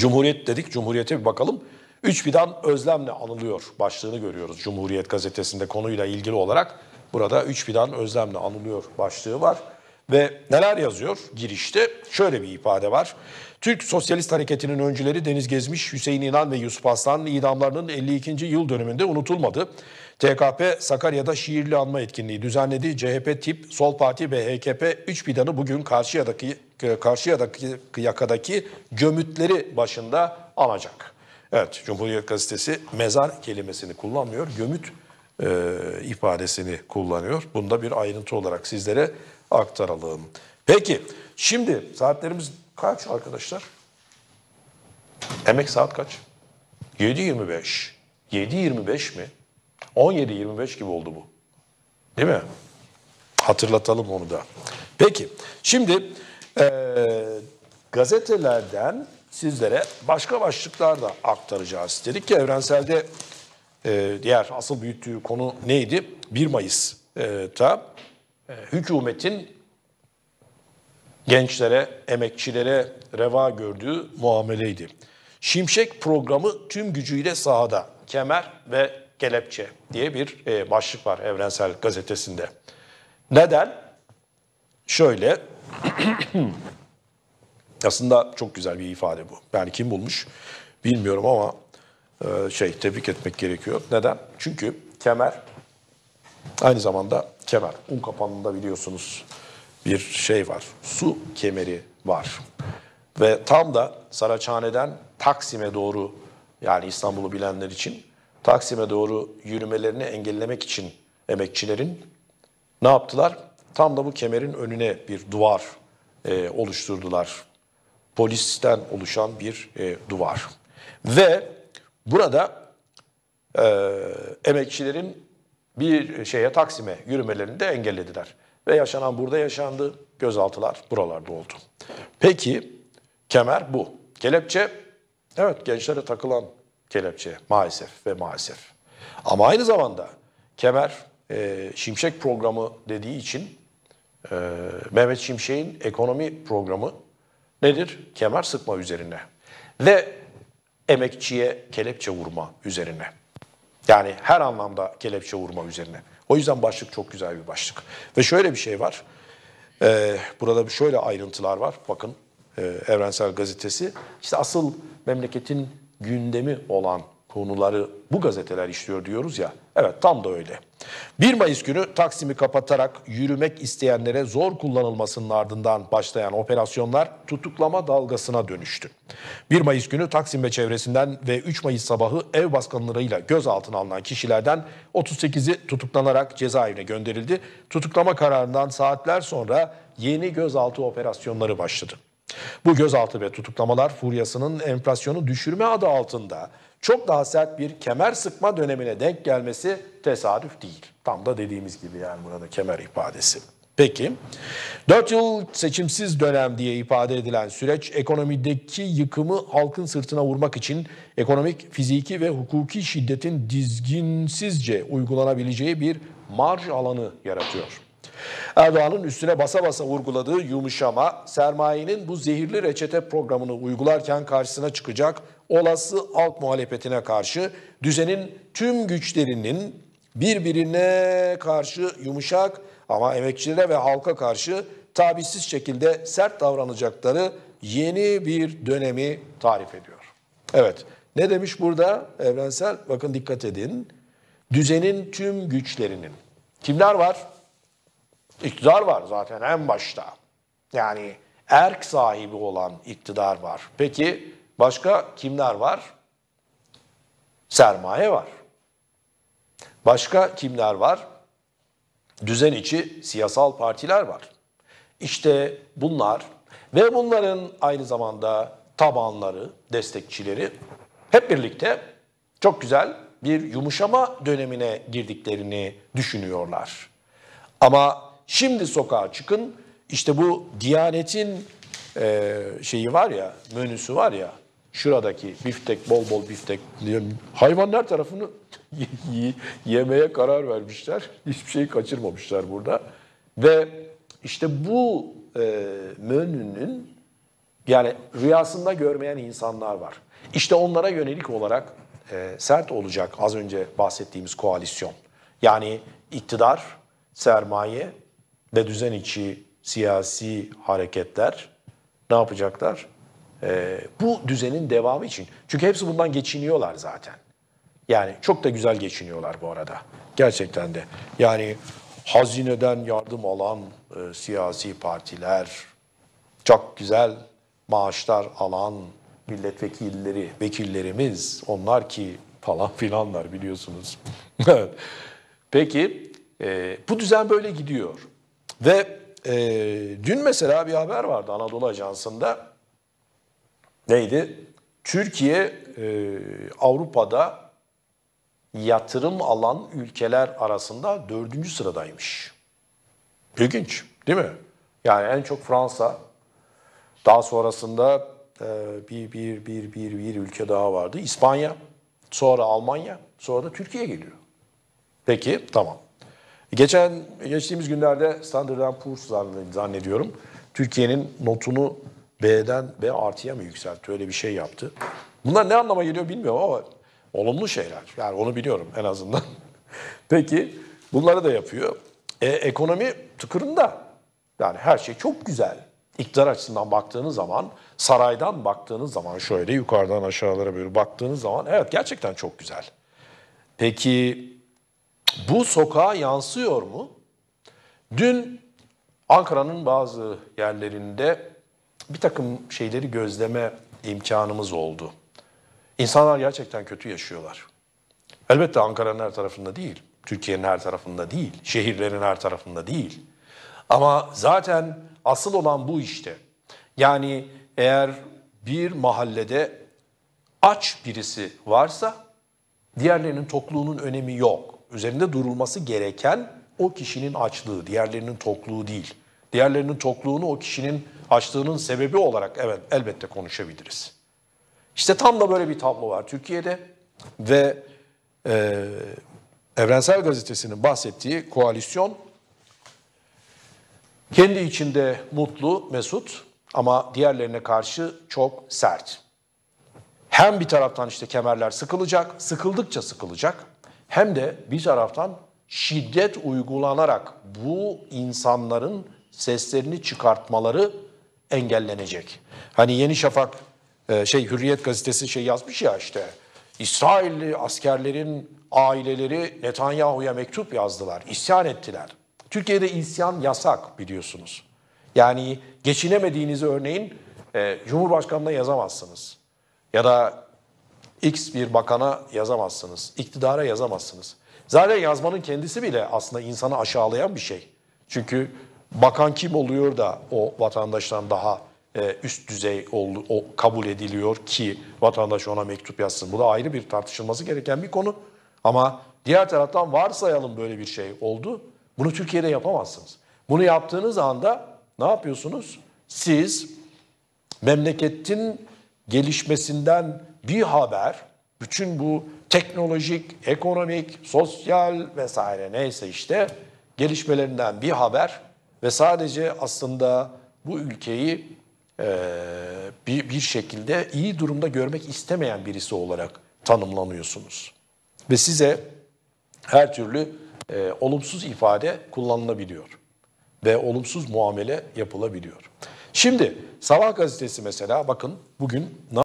Cumhuriyet dedik, Cumhuriyet'e bir bakalım. Üç fidan özlemle anılıyor başlığını görüyoruz Cumhuriyet gazetesinde konuyla ilgili olarak. Burada üç fidan özlemle anılıyor başlığı var. Ve neler yazıyor girişte? Şöyle bir ifade var. Türk Sosyalist Hareketi'nin öncüleri Deniz Gezmiş, Hüseyin İnan ve Yusuf Aslan'ın idamlarının 52. yıl dönümünde unutulmadı. TKP Sakarya'da şiirli anma etkinliği düzenledi. CHP tip, Sol Parti ve HKP 3 fidanı bugün Karşıya'daki, Karşıya'daki yakadaki gömütleri başında alacak. Evet, Cumhuriyet Gazetesi mezar kelimesini kullanmıyor, gömüt e, ifadesini kullanıyor. Bunda bir ayrıntı olarak sizlere aktaralım. Peki şimdi saatlerimiz kaç arkadaşlar? Emek saat kaç? 7.25. 7.25 mi? 17.25 gibi oldu bu. Değil mi? Hatırlatalım onu da. Peki şimdi e, gazetelerden sizlere başka başlıklar da aktaracağız. Dedik ki evrenselde e, diğer asıl büyüttüğü konu neydi? 1 Mayıs'ta e, hükümetin gençlere, emekçilere reva gördüğü muameleydi. Şimşek programı tüm gücüyle sahada, kemer ve kelepçe diye bir e, başlık var Evrensel Gazetesi'nde. Neden? Şöyle, aslında çok güzel bir ifade bu. Yani kim bulmuş bilmiyorum ama e, şey tebrik etmek gerekiyor. Neden? Çünkü kemer aynı zamanda kemer. Un kapanında biliyorsunuz bir şey var. Su kemeri var. Ve tam da Saraçhane'den Taksim'e doğru yani İstanbul'u bilenler için Taksim'e doğru yürümelerini engellemek için emekçilerin ne yaptılar? Tam da bu kemerin önüne bir duvar e, oluşturdular. Polisten oluşan bir e, duvar. Ve burada e, emekçilerin bir şeye Taksim'e yürümelerini de engellediler. Ve yaşanan burada yaşandı. Gözaltılar buralarda oldu. Peki kemer bu. Kelepçe evet gençlere takılan kelepçe maalesef ve maalesef. Ama aynı zamanda kemer e, şimşek programı dediği için e, Mehmet Şimşek'in ekonomi programı nedir? Kemer sıkma üzerine ve emekçiye kelepçe vurma üzerine. Yani her anlamda kelepçe vurma üzerine. O yüzden başlık çok güzel bir başlık. Ve şöyle bir şey var. Ee, burada şöyle ayrıntılar var. Bakın e, Evrensel Gazetesi. İşte asıl memleketin gündemi olan konuları bu gazeteler işliyor diyoruz ya. Evet tam da öyle. 1 Mayıs günü Taksim'i kapatarak yürümek isteyenlere zor kullanılmasının ardından başlayan operasyonlar tutuklama dalgasına dönüştü. 1 Mayıs günü Taksim ve çevresinden ve 3 Mayıs sabahı ev baskınlarıyla gözaltına alınan kişilerden 38'i tutuklanarak cezaevine gönderildi. Tutuklama kararından saatler sonra yeni gözaltı operasyonları başladı. Bu gözaltı ve tutuklamalar furyasının enflasyonu düşürme adı altında çok daha sert bir kemer sıkma dönemine denk gelmesi tesadüf değil. Tam da dediğimiz gibi yani burada kemer ifadesi. Peki 4 yıl seçimsiz dönem diye ifade edilen süreç ekonomideki yıkımı halkın sırtına vurmak için ekonomik, fiziki ve hukuki şiddetin dizginsizce uygulanabileceği bir marj alanı yaratıyor. Erdoğan'ın üstüne basa basa vurguladığı yumuşama, sermayenin bu zehirli reçete programını uygularken karşısına çıkacak olası alt muhalefetine karşı düzenin tüm güçlerinin birbirine karşı yumuşak ama emekçilere ve halka karşı tabisiz şekilde sert davranacakları yeni bir dönemi tarif ediyor. Evet ne demiş burada Evrensel? Bakın dikkat edin. Düzenin tüm güçlerinin. Kimler var? İktidar var zaten en başta. Yani erk sahibi olan iktidar var. Peki başka kimler var? Sermaye var. Başka kimler var? Düzen içi siyasal partiler var. İşte bunlar ve bunların aynı zamanda tabanları, destekçileri hep birlikte çok güzel bir yumuşama dönemine girdiklerini düşünüyorlar. Ama Şimdi sokağa çıkın. İşte bu Diyanet'in e, şeyi var ya, menüsü var ya. Şuradaki biftek, bol bol biftek. Hayvanlar tarafını yemeye karar vermişler. Hiçbir şeyi kaçırmamışlar burada. Ve işte bu e, menünün yani rüyasında görmeyen insanlar var. İşte onlara yönelik olarak e, sert olacak az önce bahsettiğimiz koalisyon. Yani iktidar, sermaye ve düzen içi siyasi hareketler ne yapacaklar? Ee, bu düzenin devamı için. Çünkü hepsi bundan geçiniyorlar zaten. Yani çok da güzel geçiniyorlar bu arada. Gerçekten de. Yani hazineden yardım alan e, siyasi partiler, çok güzel maaşlar alan milletvekilleri, vekillerimiz onlar ki falan filanlar biliyorsunuz. Peki e, bu düzen böyle gidiyor. Ve e, dün mesela bir haber vardı Anadolu Ajansı'nda. Neydi? Türkiye e, Avrupa'da yatırım alan ülkeler arasında dördüncü sıradaymış. İlginç değil mi? Yani en çok Fransa, daha sonrasında e, bir, bir, bir, bir, bir ülke daha vardı. İspanya, sonra Almanya, sonra da Türkiye geliyor. Peki tamam. Geçen geçtiğimiz günlerde Standard Poor's zannediyorum Türkiye'nin notunu B'den B artıya mı yükseltti? Öyle bir şey yaptı. Bunlar ne anlama geliyor bilmiyorum ama olumlu şeyler. Yani onu biliyorum en azından. Peki bunları da yapıyor. E, ekonomi tıkırında. Yani her şey çok güzel. İktidar açısından baktığınız zaman, saraydan baktığınız zaman şöyle yukarıdan aşağılara böyle baktığınız zaman evet gerçekten çok güzel. Peki bu sokağa yansıyor mu? Dün Ankara'nın bazı yerlerinde bir takım şeyleri gözleme imkanımız oldu. İnsanlar gerçekten kötü yaşıyorlar. Elbette Ankara'nın her tarafında değil, Türkiye'nin her tarafında değil, şehirlerin her tarafında değil. Ama zaten asıl olan bu işte. Yani eğer bir mahallede aç birisi varsa diğerlerinin tokluğunun önemi yok üzerinde durulması gereken o kişinin açlığı, diğerlerinin tokluğu değil. Diğerlerinin tokluğunu o kişinin açlığının sebebi olarak evet elbette konuşabiliriz. İşte tam da böyle bir tablo var Türkiye'de ve e, Evrensel Gazetesi'nin bahsettiği koalisyon kendi içinde mutlu, mesut ama diğerlerine karşı çok sert. Hem bir taraftan işte kemerler sıkılacak, sıkıldıkça sıkılacak hem de bir taraftan şiddet uygulanarak bu insanların seslerini çıkartmaları engellenecek. Hani Yeni Şafak e, şey Hürriyet gazetesi şey yazmış ya işte İsrailli askerlerin aileleri Netanyahu'ya mektup yazdılar, isyan ettiler. Türkiye'de isyan yasak biliyorsunuz. Yani geçinemediğinizi örneğin e, Cumhurbaşkanı'na yazamazsınız. Ya da X bir bakana yazamazsınız. iktidara yazamazsınız. Zaten yazmanın kendisi bile aslında insanı aşağılayan bir şey. Çünkü bakan kim oluyor da o vatandaştan daha e, üst düzey ol, kabul ediliyor ki vatandaş ona mektup yazsın. Bu da ayrı bir tartışılması gereken bir konu. Ama diğer taraftan varsayalım böyle bir şey oldu. Bunu Türkiye'de yapamazsınız. Bunu yaptığınız anda ne yapıyorsunuz? Siz memleketin gelişmesinden bir haber bütün bu teknolojik, ekonomik, sosyal vesaire neyse işte gelişmelerinden bir haber ve sadece aslında bu ülkeyi e, bir, bir şekilde iyi durumda görmek istemeyen birisi olarak tanımlanıyorsunuz. Ve size her türlü e, olumsuz ifade kullanılabiliyor ve olumsuz muamele yapılabiliyor. Şimdi Sabah gazetesi mesela bakın bugün